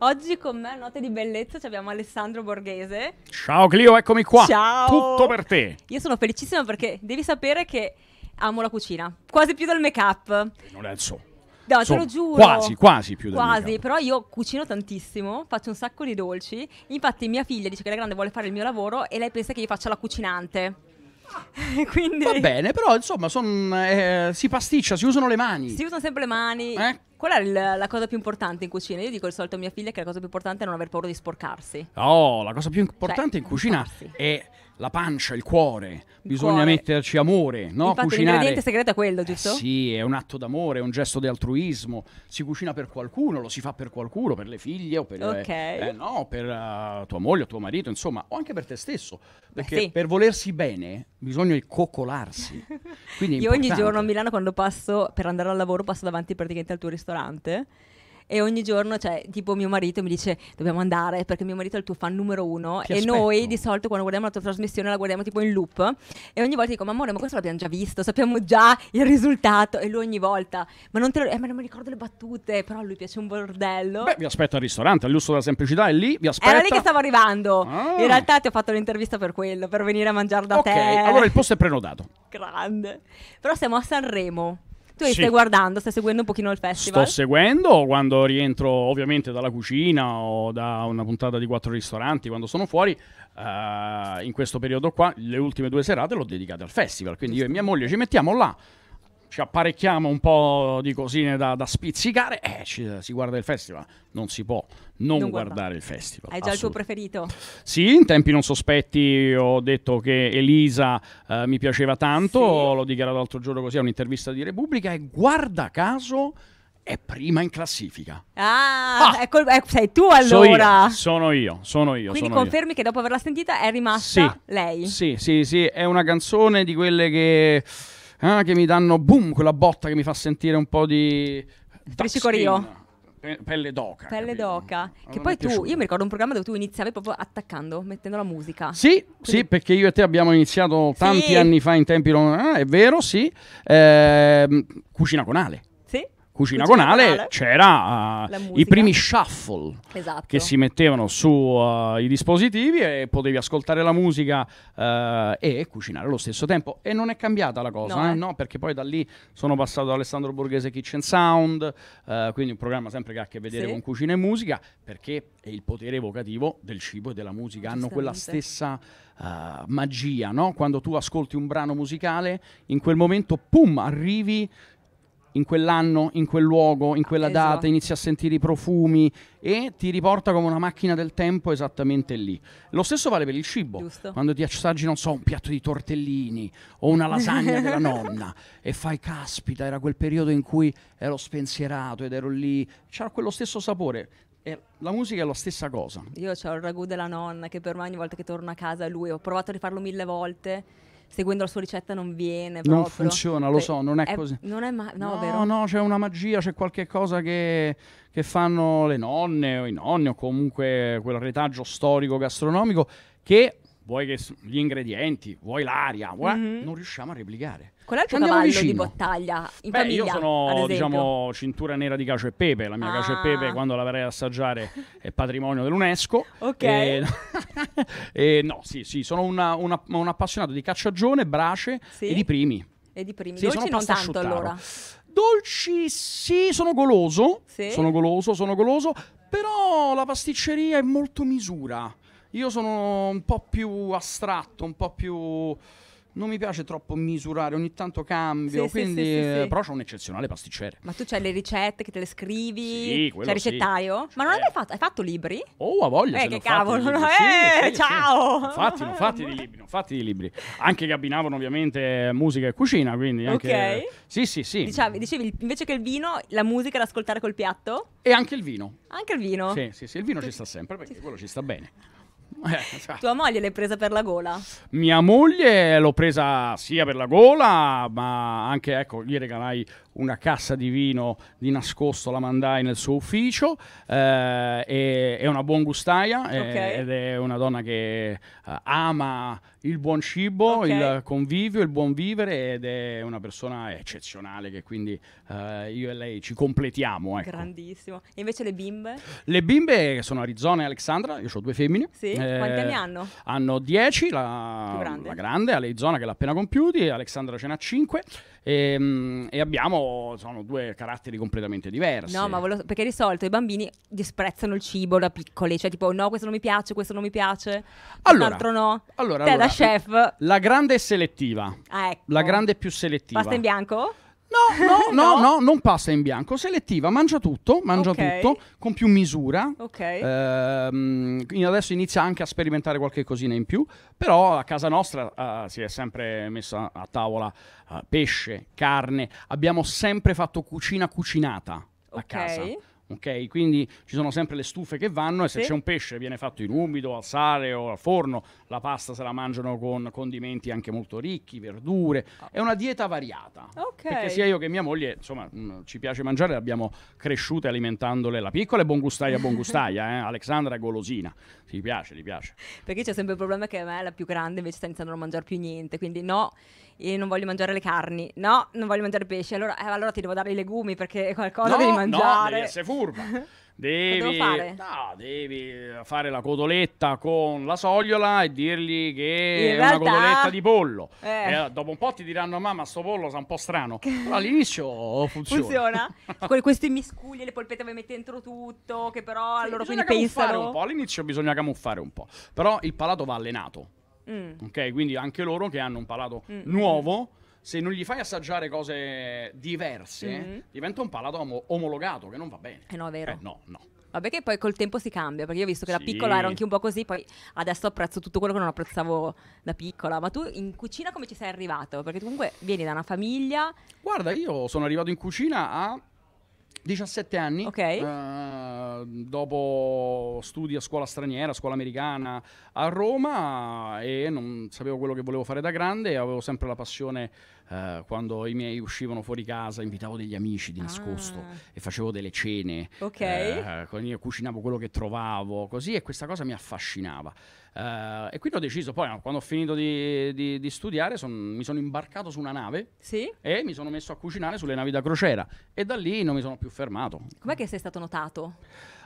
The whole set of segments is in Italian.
Oggi con me a Note di Bellezza abbiamo Alessandro Borghese. Ciao Clio, eccomi qua. Ciao. Tutto per te. Io sono felicissima perché devi sapere che amo la cucina, quasi più del make-up. Non è il suo. No, so, te lo giuro. Quasi, quasi più del Quasi, però io cucino tantissimo, faccio un sacco di dolci. Infatti mia figlia dice che la grande vuole fare il mio lavoro e lei pensa che io faccia la cucinante. Quindi... Va bene, però insomma son, eh, si pasticcia, si usano le mani. Si usano sempre le mani. Eh? Qual è il, la cosa più importante in cucina? Io dico il solito a mia figlia che la cosa più importante è non aver paura di sporcarsi. Oh, la cosa più cioè, importante cioè, in cucina sporcarsi. è la pancia, il cuore, bisogna cuore. metterci amore, no? Infatti, Cucinare. l'ingrediente segreto è quello, eh giusto? Eh sì, è un atto d'amore, è un gesto di altruismo. Si cucina per qualcuno, lo si fa per qualcuno, per le figlie o per, eh, okay. eh, no, per uh, tua moglie o tuo marito, insomma, o anche per te stesso. Perché sì. per volersi bene bisogna coccolarsi. Io ogni giorno a Milano quando passo per andare al lavoro passo davanti praticamente al tuo ristorante e ogni giorno, cioè, tipo mio marito mi dice dobbiamo andare perché mio marito è il tuo fan numero uno Ti e aspetto. noi di solito quando guardiamo la tua trasmissione la guardiamo tipo in loop e ogni volta dico ma amore ma questo l'abbiamo già visto, sappiamo già il risultato e lui ogni volta ma non, te lo, eh, ma non mi ricordo le battute però a lui piace un bordello. Beh, vi aspetto al ristorante, all'uso della semplicità è lì, vi aspetto. Era lì che stavo arrivando, ah. in realtà ti ho fatto l'intervista per quello, per venire a mangiare da okay. te. Ok, allora il posto è prenotato. Grande. Però siamo a Sanremo. Tu sì. stai guardando, stai seguendo un pochino il festival? Sto seguendo quando rientro ovviamente dalla cucina o da una puntata di quattro ristoranti, quando sono fuori, uh, in questo periodo qua, le ultime due serate l'ho dedicate al festival, quindi io e mia moglie ci mettiamo là ci apparecchiamo un po' di cosine da, da spizzicare, eh, si guarda il festival. Non si può non, non guardare il festival. Hai già il tuo preferito? Sì, in tempi non sospetti ho detto che Elisa eh, mi piaceva tanto, sì. l'ho dichiarato l'altro giorno così a un'intervista di Repubblica e guarda caso è prima in classifica. Ah, ah ecco, ecco, sei tu allora. Sono io, sono io. Sono io Quindi sono confermi io. che dopo averla sentita è rimasta sì, lei. Sì, sì, sì, è una canzone di quelle che eh, che mi danno boom, quella botta che mi fa sentire un po' di... Frisicorio. pelle d'oca. Pelle capito? d'oca. Che poi tu, io mi ricordo un programma dove tu iniziavi proprio attaccando, mettendo la musica. Sì, Quindi... sì, perché io e te abbiamo iniziato tanti sì. anni fa in tempi... Non... Ah, eh, è vero, sì. Eh, cucina con Ale. Cucina, Cucina Conale c'era uh, i primi shuffle esatto. che si mettevano sui eh, uh, dispositivi e potevi ascoltare la musica uh, e cucinare allo stesso tempo. E non è cambiata la cosa, no, eh? no perché poi da lì sono passato ad Alessandro Borghese Kitchen Sound, quindi un programma sempre che ha a che vedere sì. con cucina e musica, perché è il potere evocativo del cibo e della musica, hanno quella stessa... Uh, magia, no? Quando tu ascolti un brano musicale, in quel momento, pum, arrivi in quell'anno, in quel luogo, in quella esatto. data, inizi a sentire i profumi e ti riporta come una macchina del tempo esattamente lì. Lo stesso vale per il cibo. Giusto. Quando ti assaggi, non so, un piatto di tortellini o una lasagna della nonna e fai caspita, era quel periodo in cui ero spensierato ed ero lì, c'era quello stesso sapore. E la musica è la stessa cosa. Io ho il ragù della nonna che per me ogni volta che torno a casa lui, ho provato a rifarlo mille volte seguendo la sua ricetta non viene. Proprio. Non funziona, lo cioè, so, non è, è così. Non è ma- no, no, vero? no, c'è una magia, c'è qualche cosa che, che fanno le nonne o i nonni o comunque quel retaggio storico gastronomico che vuoi che, gli ingredienti, vuoi l'aria, vuoi... Mm-hmm. non riusciamo a replicare. Qual è il tuo cavallo vicino. di battaglia in Beh, famiglia, Io sono, diciamo, cintura nera di cacio e pepe. La mia ah. cacio e pepe, ah. quando la verrai a assaggiare, è patrimonio dell'UNESCO. Ok. E... e no, sì, sì, sono una, una, un appassionato di cacciagione, brace sì? e di primi. E di primi. Sì, Dolci non tanto allora. Dolci sì, sono goloso, sì? sono goloso, sono goloso, però la pasticceria è molto misura. Io sono un po' più astratto, un po' più non mi piace troppo misurare, ogni tanto cambio, sì, quindi sì, sì, però c'è un eccezionale pasticcere. Ma tu c'hai le ricette che te le scrivi? Sì, quello c'è il ricettaio? Ma non l'hai mai eh. fatto? Hai fatto libri? Oh, a voglia, Eh, che cavolo, no? eh, ciao! Fatti, non fatti di libri, non fatti di libri. Anche che abbinavano ovviamente musica e cucina, quindi anche Ok. Sì, sì, sì. Dicevi, dicevi, invece che il vino, la musica da ascoltare col piatto? E anche il vino. Anche il vino. Sì, sì, sì, il vino ci sta sempre perché quello ci sta bene. Eh, eh, cioè. Tua moglie l'hai presa per la gola? Mia moglie l'ho presa sia per la gola, ma anche, ecco, gli regalai una cassa di vino di nascosto, la mandai nel suo ufficio, eh, è, è, una buon gustaia eh, okay. ed è una donna che eh, ama il buon cibo, okay. il convivio, il buon vivere ed è una persona eccezionale che quindi eh, io e lei ci completiamo. Ecco. Grandissimo. E invece le bimbe? Le bimbe sono Arizona e Alexandra, io ho due femmine. Sì, eh, quanti anni hanno? Hanno 10, la, Più grande. la grande, Arizona che l'ha appena compiuti, Alexandra ce n'ha 5 e, ehm, e abbiamo sono due caratteri completamente diversi. No, ma volevo, perché di solito i bambini disprezzano il cibo da piccoli, cioè tipo no, questo non mi piace, questo non mi piace, allora, altro no. Allora, Te allora, da chef. La grande è selettiva. Ah, ecco. La grande è più selettiva. Pasta in bianco? No, no, no, no, non passa in bianco. Selettiva, mangia tutto, mangia Ok. tutto, con più misura. Ok. Ehm, adesso inizia anche a sperimentare qualche cosina in più, però a casa nostra eh, si è sempre messa a tavola eh, pesce, carne, abbiamo sempre fatto cucina cucinata a ok. casa ok? Quindi ci sono sempre le stufe che vanno e se sì. c'è un pesce viene fatto in umido, al sale o al forno, la pasta se la mangiano con condimenti anche molto ricchi, verdure, è una dieta variata. Okay. Perché sia io che mia moglie, insomma, mh, mm, ci piace mangiare, l'abbiamo cresciuta alimentandole, la piccola è bongustaia bongustaia, eh? Alexandra è golosina, ti piace, ti piace. Perché c'è sempre il problema che a me la più grande invece sta iniziando a non mangiare più niente, quindi no e non voglio mangiare le carni, no, non voglio mangiare pesce, allora, eh, allora ti devo dare i legumi perché qualcosa no, devi mangiare. No, devi essere furba. Devi, fare? No, devi eh, fare la cotoletta con la sogliola e dirgli che In è realtà... una cotoletta di pollo. Eh. eh. dopo un po' ti diranno: Mamma, sto pollo sa un po' strano. Però all'inizio funziona. Funziona? con questi miscugli, le polpette vuoi mettere dentro tutto. Che però sì, allora quindi pensano. Un po'. All'inizio bisogna camuffare un po'. Però il palato va allenato. Mm. Ok, quindi anche loro che hanno un palato mm. mm, mm. nuovo se non gli fai assaggiare cose diverse, mm diventa un palato om- omologato che non va bene. Eh no, è vero. Eh, no, no. Vabbè che poi col tempo si cambia, perché io ho visto che sì. da piccola ero anche un po' così, poi adesso apprezzo tutto quello che non apprezzavo da piccola. Ma tu in cucina come ci sei arrivato? Perché comunque vieni da una famiglia... Guarda, io sono arrivato in cucina a 17 anni. Ok. Eh, dopo studi a scuola straniera, scuola americana a Roma e non sapevo quello che volevo fare da grande, avevo sempre la passione eh, quando i miei uscivano fuori casa invitavo degli amici di nascosto ah. e facevo delle cene. Ok. Eh, io cucinavo quello che trovavo, così e questa cosa mi affascinava. Uh, e quindi ho deciso, poi quando ho finito di, di, di studiare, son, mi sono imbarcato su una nave sì? e mi sono messo a cucinare sulle navi da crociera e da lì non mi sono più fermato. Com'è che sei stato notato?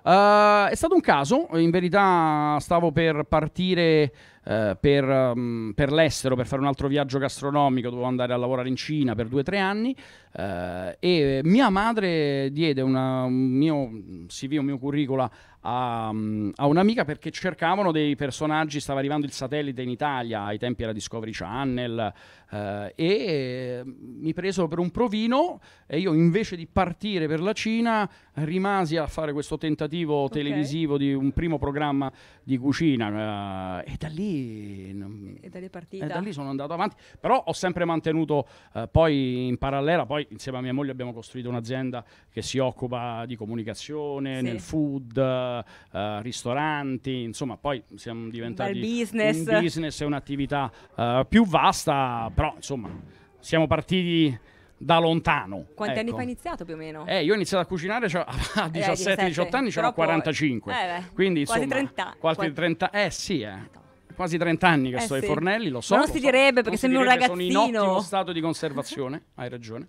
Uh, è stato un caso, in verità stavo per partire eh, per, um, per, l'estero per fare un altro viaggio gastronomico, dovevo andare a lavorare in Cina per due o tre anni eh, e mia madre diede una, un mio CV, un mio curricula a, mm, a, un'amica perché cercavano dei personaggi, stava arrivando il satellite in Italia, ai tempi era Discovery Channel, eh, e mm, mi presero per un provino e io invece di partire per la Cina rimasi a fare questo tentativo okay. televisivo di un primo programma di cucina eh, e da lì... E da lì E da lì sono andato avanti, però ho sempre mantenuto eh, poi in parallela, poi insieme a mia moglie abbiamo costruito un'azienda che si occupa di comunicazione, sì. nel food eh, ristoranti, insomma poi siamo diventati Bel business. un business e un'attività eh, più vasta, però insomma siamo partiti da lontano. Quanti ecco. anni fa hai iniziato più o meno? Eh, io ho iniziato a cucinare a 17-18 eh, anni, c'ero a 45. Eh, quindi insomma, quasi 30. Quasi 30, eh sì, eh quasi 30 anni che eh sto sì. ai fornelli, lo so. Ma non si direbbe perché sembra un ragazzino. Sono in ottimo stato di conservazione, hai ragione.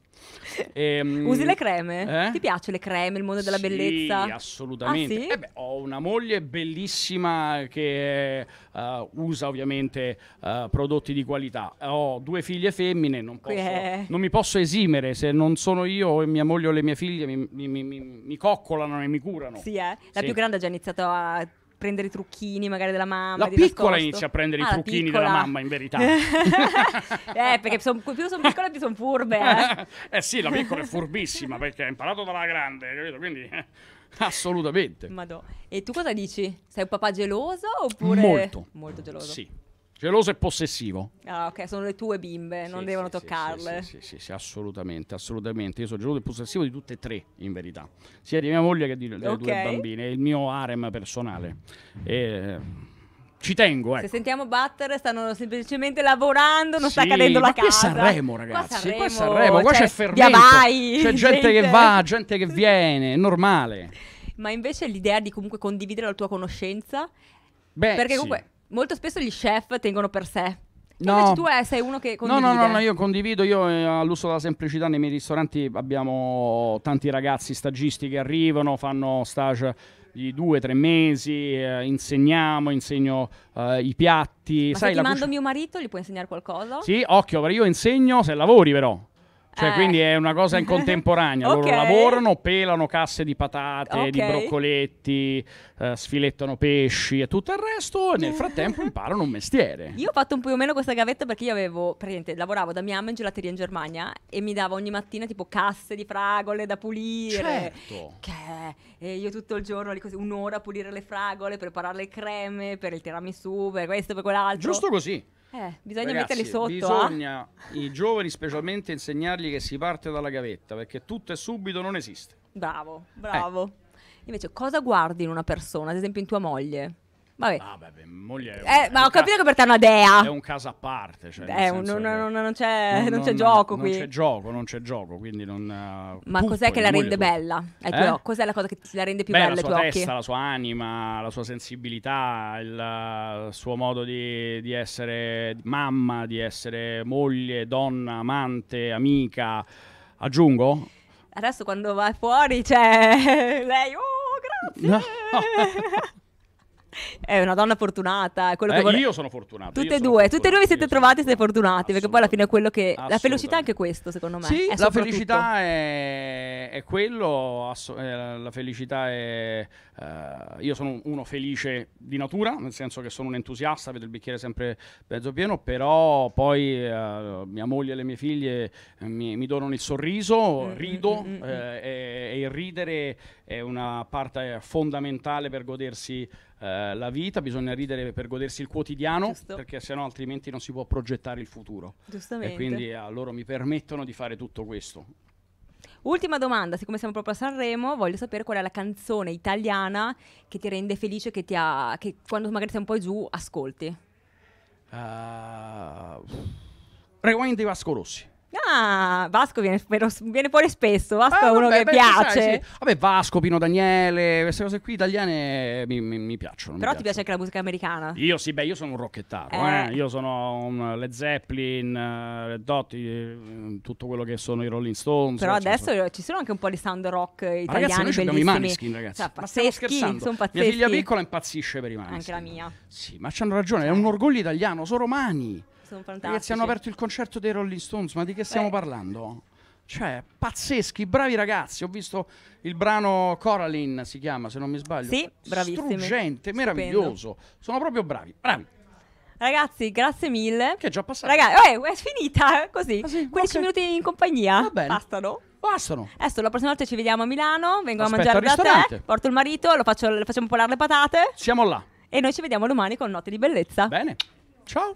E, Usi ehm, le creme? Eh? Ti piace le creme, il mondo della sì, bellezza? Ah, assolutamente. Ah, sì? eh ho una moglie bellissima che uh, usa ovviamente uh, prodotti di qualità. Ho due figlie femmine, non, posso, non, mi posso esimere se non sono io e mia moglie o le mie figlie mi, mi, mi, mi coccolano e mi curano. Sì, eh? la più grande ha già iniziato a prendere i trucchini magari della mamma. La piccola nascosto. inizia a prendere ah, i trucchini piccola. della mamma in verità. eh, perché son, più sono piccole più sono furbe. Eh. eh sì, la piccola è furbissima perché ha imparato dalla grande, capito? Quindi... Eh, assolutamente. Madò. E tu cosa dici? Sei un papà geloso oppure... Molto. Molto geloso. Sì, Geloso e possessivo. Ah, ok, sono le tue bimbe, sì, non sì, devono sì, toccarle. Sì sì, sì, assolutamente, assolutamente. Io sono geloso e possessivo di tutte e tre, in verità. Sia di mia moglie che di, delle okay. due bambine. È il mio harem personale. E, ci tengo, ecco. Se sentiamo battere, stanno semplicemente lavorando, non sta cadendo la casa. Qui Sanremo, ragazzi. Qua, Sanremo, qua, Sanremo, qua cioè, c'è fermento. Vai, c'è gente, gente che va, gente che viene, è normale. Ma invece l'idea di comunque condividere la tua conoscenza Beh, perché comunque molto spesso gli chef tengono per sé. No. Invece tu eh, sei uno che condivide. No, no, no, no io condivido, io eh, all'uso della semplicità nei miei ristoranti abbiamo tanti ragazzi stagisti che arrivano, fanno stage di due, tre mesi, eh, insegniamo, insegno eh, i piatti. Ma Sai, se ti mando cuc- mio marito, gli puoi insegnare qualcosa? Sì, occhio, perché io insegno se lavori però. Cioè, eh. quindi è una cosa in contemporanea. okay. Loro lavorano, pelano casse di patate, okay. di broccoletti, eh, sfilettano pesci e tutto il resto, e nel frattempo imparano un mestiere. Io ho fatto un po' o meno questa gavetta perché io avevo, praticamente, lavoravo da mia mamma in gelateria in Germania e mi dava ogni mattina tipo casse di fragole da pulire. Certo. Che, e io tutto il giorno, così, un'ora a pulire le fragole, preparare le creme per il tiramisù, per questo, per quell'altro. Giusto così. Eh, bisogna Ragazzi, metterli sotto. Eh. Bisogna, eh? i giovani specialmente, insegnargli che si parte dalla gavetta, perché tutto è subito non esiste. Bravo, bravo. Eh. Invece, cosa guardi in una persona, ad esempio in tua moglie? Vabbè. Ah, beh, moglie è eh, è ma ho capito ca- che per te è una dea. È un caso a parte. Cioè, eh, un, non, non, non, c'è, non, c'è, gioco qui. Non c'è gioco, non c'è gioco, quindi non... Uh, ma cos'è che la rende bella? Eh? Cos'è la cosa che ti la rende più beh, bella ai tuoi testa, occhi? La sua testa, la sua anima, la sua sensibilità, il uh, suo modo di, di essere mamma, di essere moglie, donna, amante, amica. Aggiungo? Adesso quando vai fuori c'è lei, oh grazie! No. È una donna fortunata. È quello eh, che vorrei... Io sono fortunato. Tutte e due, tutte e due vi siete trovati e siete fortunati. Perché poi alla fine è quello che. La felicità è anche questo, secondo me. Sì, la felicità è, è quello. Asso... Eh, la felicità è. Eh, io sono uno felice di natura, nel senso che sono un entusiasta, vedo il bicchiere sempre mezzo pieno. Però poi eh, mia moglie e le mie figlie eh, mi, mi donano il sorriso, mm, mm, rido. Mm-hmm. e il ridere è una parte fondamentale per godersi. Eh, la vita, bisogna ridere per godersi il quotidiano, Giusto. perché sennò altrimenti non si può progettare il futuro. Giustamente. E quindi a ah, loro mi permettono di fare tutto questo. Ultima domanda, siccome siamo proprio a Sanremo, voglio sapere qual è la canzone italiana che ti rende felice, che, ti ha, che quando magari sei un po' giù ascolti. Uh, Rewind di Vasco Rossi. Ah, Vasco viene, viene fuori spesso. Vasco eh, è uno vabbè, che piace. Sai, sì. Vabbè, Vasco, Pino Daniele, queste cose qui italiane mi, mi, mi piacciono. Però mi ti piace anche la musica americana? Io sì, beh, io sono un rocchettaro. Eh. Eh. Io sono un Led Zeppelin, eh, Red Dot, eh, tutto quello che sono i Rolling Stones. Però adesso so. ci sono anche un po' di sound rock italiani. Ma ragazzi, noi abbiamo i Maneskin, cioè, ragazzi. Cioè, pazzeschi, sono pazzeschi. Mia figlia piccola impazzisce per i Maneskin. Anche la mia. Sì, ma c'hanno ragione, è un cioè. orgoglio italiano, sono romani sono fantastici. Ragazzi, hanno aperto il concerto dei Rolling Stones, ma di che stiamo Beh. parlando? Cioè, pazzeschi, bravi ragazzi. Ho visto il brano Coraline, si chiama, se non mi sbaglio. Sì, bravissimi. Struggente, meraviglioso. Stupendo. Sono proprio bravi, bravi. Ragazzi, grazie mille. Che è già passata. Ragazzi, oh, eh, è finita eh, così. Ah, sì? 15 okay. minuti in compagnia. Va bene. Bastano. Bastano. Adesso la prossima volta ci vediamo a Milano. Vengo Aspetta a mangiare da te. Porto il marito, lo faccio, facciamo polare le patate. Siamo là. E noi ci vediamo domani con Notte di Bellezza. Bene. Ciao.